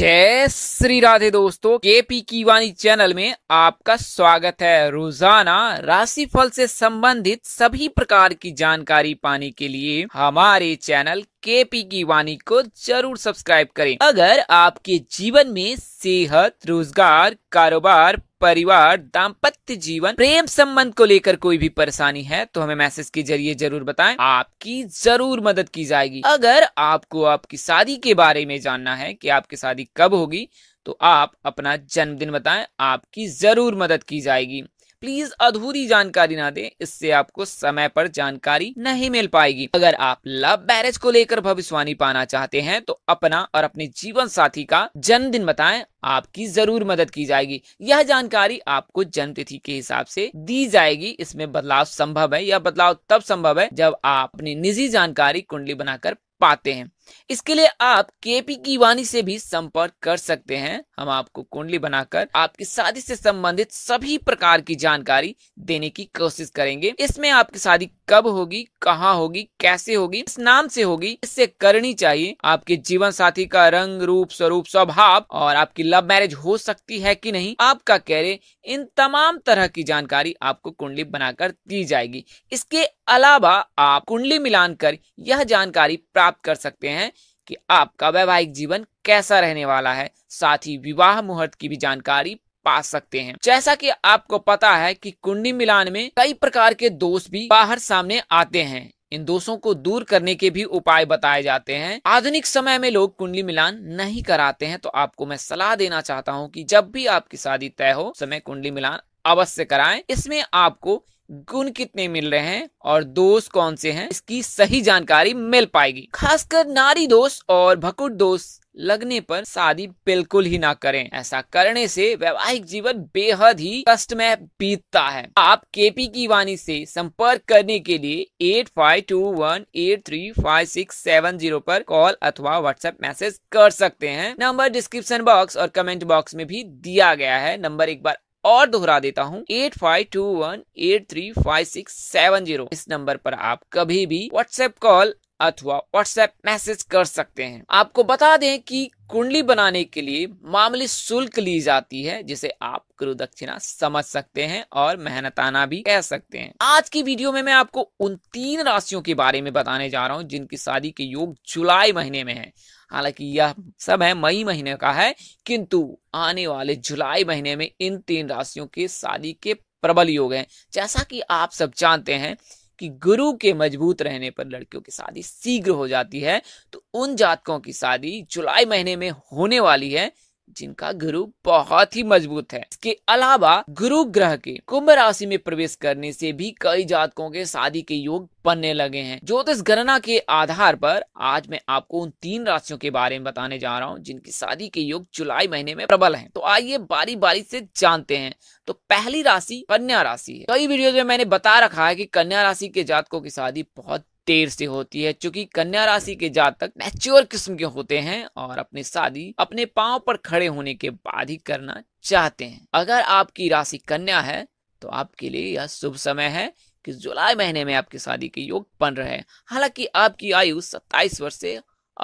जय श्री राधे दोस्तों के पी की वाणी चैनल में आपका स्वागत है रोजाना राशि फल से संबंधित सभी प्रकार की जानकारी पाने के लिए हमारे चैनल के पी की वाणी को जरूर सब्सक्राइब करें अगर आपके जीवन में सेहत रोजगार कारोबार परिवार दाम्पत्य जीवन प्रेम संबंध को लेकर कोई भी परेशानी है तो हमें मैसेज के जरिए जरूर बताएं आपकी जरूर मदद की जाएगी अगर आपको आपकी शादी के बारे में जानना है कि आपकी शादी कब होगी तो आप अपना जन्मदिन बताएं आपकी जरूर मदद की जाएगी प्लीज अधूरी जानकारी ना दें इससे आपको समय पर जानकारी नहीं मिल पाएगी अगर आप लव मैरिज को लेकर भविष्यवाणी पाना चाहते हैं तो अपना और अपने जीवन साथी का जन्मदिन बताएं आपकी जरूर मदद की जाएगी यह जानकारी आपको जन्म तिथि के हिसाब से दी जाएगी इसमें बदलाव संभव है यह बदलाव तब संभव है जब आप अपनी निजी जानकारी कुंडली बनाकर पाते हैं इसके लिए आप केपी की वानी से भी संपर्क कर सकते हैं हम आपको कुंडली बनाकर आपकी शादी से संबंधित सभी प्रकार की जानकारी देने की कोशिश करेंगे इसमें आपकी शादी कब होगी कहाँ होगी कैसे होगी इस नाम से होगी इससे करनी चाहिए आपके जीवन साथी का रंग रूप स्वरूप स्वभाव और आपकी लव मैरिज हो सकती है कि नहीं आपका कैरे इन तमाम तरह की जानकारी आपको कुंडली बनाकर दी जाएगी इसके अलावा आप कुंडली मिलान कर यह जानकारी प्राप्त कर सकते हैं हैं कि आपका वैवाहिक जीवन कैसा रहने वाला है साथ ही विवाह मुहूर्त की भी जानकारी पा सकते हैं जैसा कि आपको पता है कि कुंडी मिलान में कई प्रकार के दोष भी बाहर सामने आते हैं इन दोषों को दूर करने के भी उपाय बताए जाते हैं आधुनिक समय में लोग कुंडली मिलान नहीं कराते हैं तो आपको मैं सलाह देना चाहता हूं कि जब भी आपकी शादी तय हो समय कुंडली मिलान अवश्य कराएं इसमें आपको गुण कितने मिल रहे हैं और दोष कौन से हैं इसकी सही जानकारी मिल पाएगी खासकर नारी दोष और भकुट दोष लगने पर शादी बिल्कुल ही ना करें ऐसा करने से वैवाहिक जीवन बेहद ही कष्टमय बीतता है आप केपी की वाणी से संपर्क करने के लिए eight five two one eight three five six seven zero पर कॉल अथवा व्हाट्सएप मैसेज कर सकते हैं नंबर डिस्क्रिप्शन बॉक्स और कमेंट बॉक्स में भी दिया गया है नंबर एक बार और दोहरा देता हूँ eight five two one eight three five six seven zero इस नंबर पर आप कभी भी व्हाट्सएप कॉल अथवा व्हाट्सएप मैसेज कर सकते हैं आपको बता दें कि कुंडली बनाने के लिए मामूली शुल्क ली जाती है जिसे आप गुरु दक्षिणा समझ सकते हैं और मेहनताना भी कह सकते हैं आज की वीडियो में मैं आपको उन तीन राशियों के बारे में बताने जा रहा हूं जिनकी शादी के योग जुलाई महीने में है हालांकि यह सब है मई महीने का है किंतु आने वाले जुलाई महीने में इन तीन राशियों के शादी के प्रबल योग हैं जैसा कि आप सब जानते हैं कि गुरु के मजबूत रहने पर लड़कियों की शादी शीघ्र हो जाती है तो उन जातकों की शादी जुलाई महीने में होने वाली है जिनका गुरु बहुत ही मजबूत है इसके अलावा गुरु ग्रह के कुंभ राशि में प्रवेश करने से भी कई जातकों के शादी के योग बनने लगे हैं ज्योतिष गणना के आधार पर आज मैं आपको उन तीन राशियों के बारे में बताने जा रहा हूँ जिनकी शादी के योग जुलाई महीने में प्रबल है तो आइए बारी बारी से जानते हैं तो पहली राशि कन्या राशि है कई वीडियो में मैंने बता रखा है की कन्या राशि के जातकों की शादी बहुत देर से होती है चूंकि कन्या राशि के जातक मैच्योर किस्म के होते हैं और अपनी शादी अपने पांव पर खड़े होने के बाद ही करना चाहते हैं अगर आपकी राशि कन्या है तो आपके लिए यह शुभ समय है कि जुलाई महीने में आपकी शादी के योग बन रहे हैं हालांकि आपकी आयु 27 वर्ष से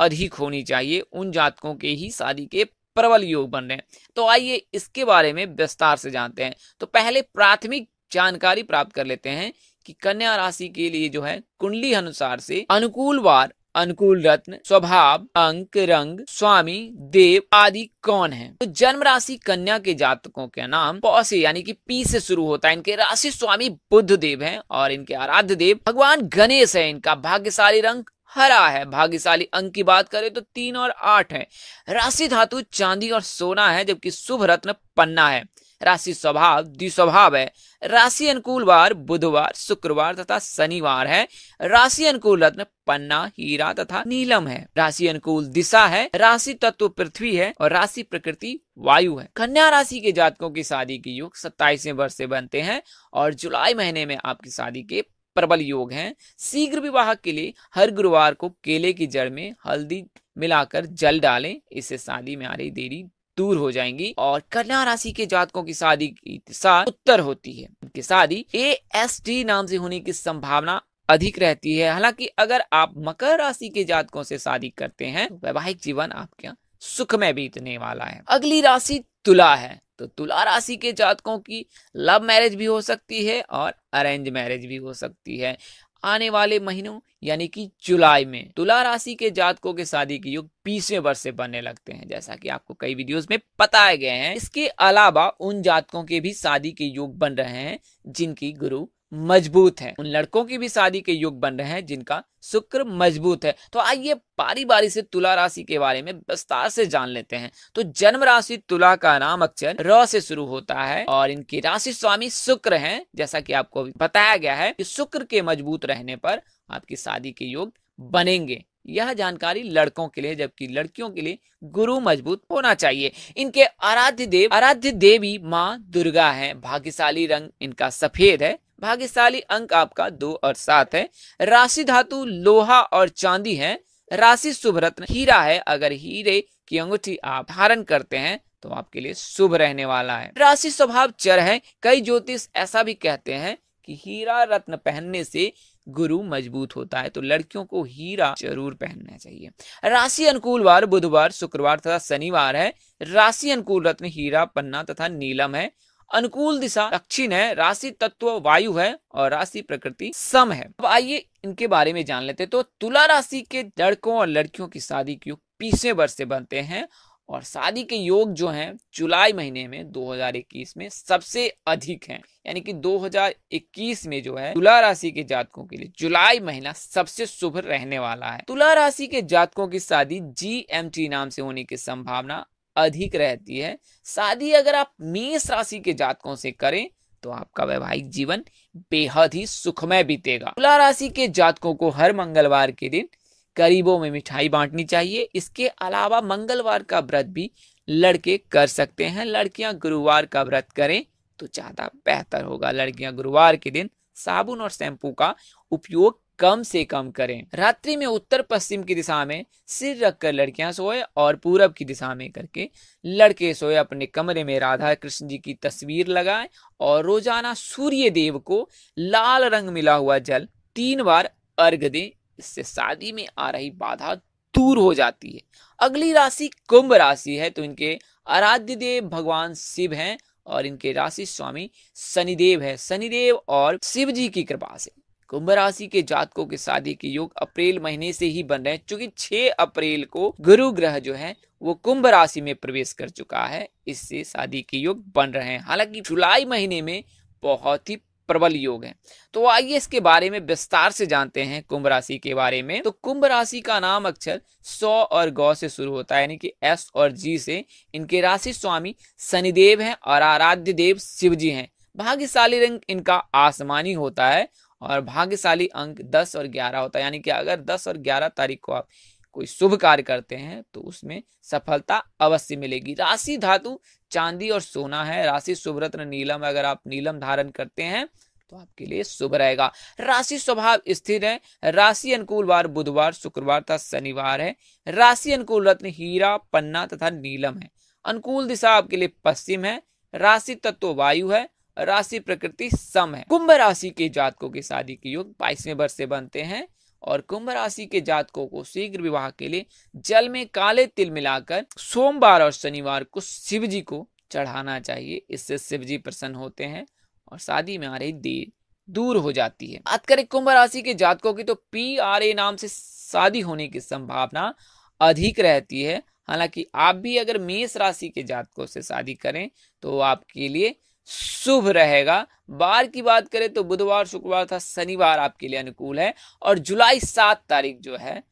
अधिक होनी चाहिए उन जातकों के ही शादी के प्रबल योग बन रहे हैं तो आइए इसके बारे में विस्तार से जानते हैं तो पहले प्राथमिक जानकारी प्राप्त कर लेते हैं कि कन्या राशि के लिए जो है कुंडली अनुसार से अनुकूल वार अनुकूल रत्न स्वभाव अंक रंग स्वामी देव आदि कौन है तो जन्म राशि कन्या के जातकों के नाम पौसे यानी कि पी से शुरू होता है इनके राशि स्वामी बुद्ध देव हैं और इनके आराध्य देव भगवान गणेश है इनका भाग्यशाली रंग हरा है भाग्यशाली अंक की बात करें तो तीन और आठ है राशि धातु चांदी और सोना है जबकि शुभ रत्न पन्ना है राशि स्वभाव द्विस्वभाव है राशि अनुकूल वार बुधवार शुक्रवार तथा शनिवार है राशि अनुकूल रत्न पन्ना हीरा तथा नीलम है राशि अनुकूल दिशा है राशि तत्व पृथ्वी है और राशि प्रकृति वायु है कन्या राशि के जातकों की शादी के योग सत्ताईसवें वर्ष से बनते हैं और जुलाई महीने में आपकी शादी के प्रबल योग हैं शीघ्र विवाह के लिए हर गुरुवार को केले की जड़ में हल्दी मिलाकर जल डालें इससे शादी में आ रही देरी दूर हो जाएंगी और कन्या राशि के जातकों की शादी की दिशा उत्तर होती है उनकी शादी ए एस टी नाम से होने की संभावना अधिक रहती है हालांकि अगर आप मकर राशि के जातकों से शादी करते हैं तो वैवाहिक जीवन आपके सुख में बीतने वाला है अगली राशि तुला है तो तुला राशि के जातकों की लव मैरिज भी हो सकती है और अरेंज मैरिज भी हो सकती है आने वाले महीनों यानी कि जुलाई में तुला राशि के जातकों के शादी के युग बीसवें वर्ष से बनने लगते हैं जैसा कि आपको कई वीडियोस में बताए गए हैं इसके अलावा उन जातकों के भी शादी के योग बन रहे हैं जिनकी गुरु मजबूत हैं उन लड़कों की भी शादी के योग बन रहे हैं जिनका शुक्र मजबूत है तो आइए बारी बारी से तुला राशि के बारे में विस्तार से जान लेते हैं तो जन्म राशि तुला का नाम अक्षर र से शुरू होता है और इनकी राशि स्वामी शुक्र हैं जैसा कि आपको बताया गया है कि शुक्र के मजबूत रहने पर आपकी शादी के योग बनेंगे यह जानकारी लड़कों के लिए जबकि लड़कियों के लिए गुरु मजबूत होना चाहिए इनके आराध्य देव आराध्य देवी माँ दुर्गा है भाग्यशाली रंग इनका सफेद है भाग्यशाली अंक आपका दो और सात है राशि धातु लोहा और चांदी है राशि शुभ रत्न हीरा है अगर हीरे की अंगूठी आप धारण करते हैं तो आपके लिए शुभ रहने वाला है राशि स्वभाव चर है कई ज्योतिष ऐसा भी कहते हैं कि हीरा रत्न पहनने से गुरु मजबूत होता है तो लड़कियों को हीरा जरूर पहनना चाहिए राशि अनुकूल वार बुधवार शुक्रवार तथा शनिवार है राशि अनुकूल रत्न हीरा पन्ना तथा नीलम है अनुकूल दिशा दक्षिण है राशि तत्व वायु है और राशि प्रकृति सम है अब आइए इनके बारे में जान लेते तो तुला राशि के लड़कों और लड़कियों की शादी के योग वर्ष से बनते हैं और शादी के योग जो हैं जुलाई महीने में 2021 में सबसे अधिक हैं यानी कि 2021 में जो है तुला राशि के जातकों के लिए जुलाई महीना सबसे शुभ रहने वाला है तुला राशि के जातकों की शादी जी नाम से होने की संभावना अधिक रहती है शादी अगर आप मेष राशि के जातकों से करें तो आपका वैवाहिक जीवन बेहद ही सुखमय बीतेगा तुला राशि के जातकों को हर मंगलवार के दिन गरीबों में मिठाई बांटनी चाहिए इसके अलावा मंगलवार का व्रत भी लड़के कर सकते हैं लड़कियां गुरुवार का व्रत करें तो ज्यादा बेहतर होगा लड़कियां गुरुवार के दिन साबुन और शैम्पू का उपयोग कम से कम करें रात्रि में उत्तर पश्चिम की दिशा में सिर रखकर लड़कियां सोए और पूरब की दिशा में करके लड़के सोए अपने कमरे में राधा कृष्ण जी की तस्वीर लगाएं और रोजाना सूर्य देव को लाल रंग मिला हुआ जल तीन बार अर्घ दें इससे शादी में आ रही बाधा दूर हो जाती है अगली राशि कुंभ राशि है तो इनके आराध्य देव भगवान शिव हैं और इनके राशि स्वामी शनिदेव है शनिदेव और शिव जी की कृपा से कुंभ राशि के जातकों के शादी के योग अप्रैल महीने से ही बन रहे हैं क्योंकि 6 अप्रैल को गुरु ग्रह जो है वो कुंभ राशि में प्रवेश कर चुका है इससे शादी के योग बन रहे हैं हालांकि जुलाई महीने में बहुत ही प्रबल योग है तो आइए इसके बारे में विस्तार से जानते हैं कुंभ राशि के बारे में तो कुंभ राशि का नाम अक्षर सौ और गौ से शुरू होता है यानी कि एस और जी से इनके राशि स्वामी शनिदेव हैं और आराध्य देव शिव जी हैं भाग्यशाली रंग इनका आसमानी होता है और भाग्यशाली अंक दस और ग्यारह होता है यानी कि अगर दस और ग्यारह तारीख को आप कोई शुभ कार्य करते हैं तो उसमें सफलता अवश्य मिलेगी राशि धातु चांदी और सोना है राशि शुभ रत्न नीलम अगर आप नीलम धारण करते हैं तो आपके लिए शुभ रहेगा राशि स्वभाव स्थिर है राशि अनुकूल वार बुधवार शुक्रवार तथा शनिवार है राशि अनुकूल रत्न हीरा पन्ना तथा नीलम है अनुकूल दिशा आपके लिए पश्चिम है राशि तत्व वायु है राशि प्रकृति सम है कुंभ राशि के जातकों के शादी के योग बाईसवें वर्ष से बनते हैं और कुंभ राशि के जातकों को शीघ्र विवाह के लिए जल में काले तिल मिलाकर सोमवार और शनिवार को शिव जी को चढ़ाना चाहिए इससे शिव जी प्रसन्न होते हैं और शादी में आ रही देर दूर हो जाती है बात करें कुंभ राशि के जातकों की तो पी आर ए नाम से शादी होने की संभावना अधिक रहती है हालांकि आप भी अगर मेष राशि के जातकों से शादी करें तो आपके लिए शुभ रहेगा बार की बात करें तो बुधवार शुक्रवार था शनिवार आपके लिए अनुकूल है और जुलाई सात तारीख जो है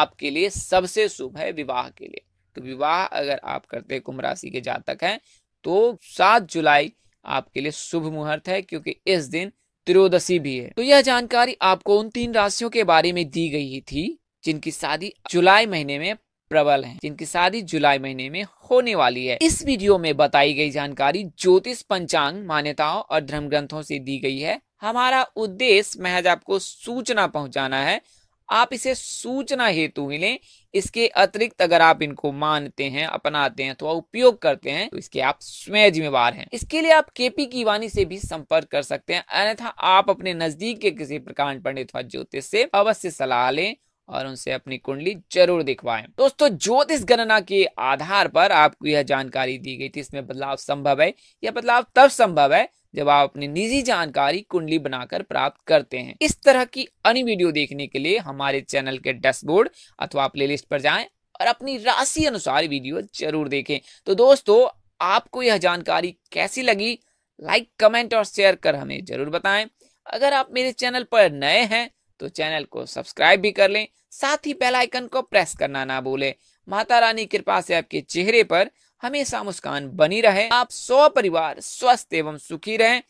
आपके लिए सबसे शुभ है विवाह के लिए तो विवाह अगर आप करते कुंभ राशि के जातक हैं तो सात जुलाई आपके लिए शुभ मुहूर्त है क्योंकि इस दिन त्रयोदशी भी है तो यह जानकारी आपको उन तीन राशियों के बारे में दी गई थी जिनकी शादी जुलाई महीने में प्रबल हैं जिनकी शादी जुलाई महीने में होने वाली है इस वीडियो में बताई गई जानकारी ज्योतिष पंचांग मान्यताओं और धर्म ग्रंथों से दी गई है हमारा उद्देश्य महज आपको सूचना पहुंचाना है आप इसे सूचना हेतु ही लें इसके अतिरिक्त अगर आप इनको मानते हैं अपनाते हैं अथवा तो उपयोग करते हैं तो इसके आप स्वयं जिम्मेवार हैं इसके लिए आप केपी की वाणी से भी संपर्क कर सकते हैं अन्यथा आप अपने नजदीक के किसी प्रकांड पंडित अथवा ज्योतिष से अवश्य सलाह लें और उनसे अपनी कुंडली जरूर दिखवाएं दोस्तों ज्योतिष गणना के आधार पर आपको यह जानकारी दी गई थी इसमें बदलाव संभव है यह बदलाव तब संभव है जब आप अपनी निजी जानकारी कुंडली बनाकर प्राप्त करते हैं इस तरह की अन्य वीडियो देखने के लिए हमारे चैनल के डैशबोर्ड अथवा लिस्ट पर जाए और अपनी राशि अनुसार वीडियो जरूर देखें तो दोस्तों आपको यह जानकारी कैसी लगी लाइक कमेंट और शेयर कर हमें जरूर बताएं अगर आप मेरे चैनल पर नए हैं तो चैनल को सब्सक्राइब भी कर लें साथ ही बेल आइकन को प्रेस करना ना भूलें माता रानी कृपा से आपके चेहरे पर हमेशा मुस्कान बनी रहे आप सौ परिवार स्वस्थ एवं सुखी रहें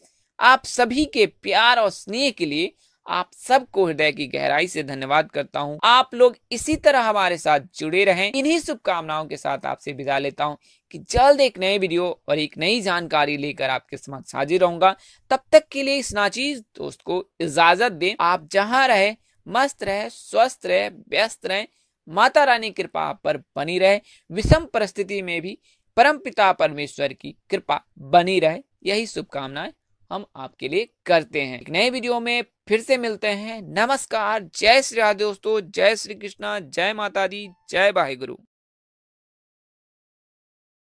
आप सभी के प्यार और स्नेह के लिए आप सबको हृदय की गहराई से धन्यवाद करता हूँ आप लोग इसी तरह हमारे साथ जुड़े रहें इन्हीं शुभकामनाओं के साथ आपसे विदा लेता हूँ कि जल्द एक नए वीडियो और एक नई जानकारी लेकर आपके समक्ष हाजिर रहूंगा तब तक के लिए इस नाचीज दोस्त को इजाजत दें आप जहाँ रहे मस्त रहे स्वस्थ रहे व्यस्त रहे माता रानी कृपा आप पर बनी रहे विषम परिस्थिति में भी परम पिता परमेश्वर की कृपा बनी रहे यही शुभकामनाएं हम आपके लिए करते हैं एक नए वीडियो में फिर से मिलते हैं नमस्कार जय श्री राधे दोस्तों जय श्री कृष्णा जय माता दी जय गुरु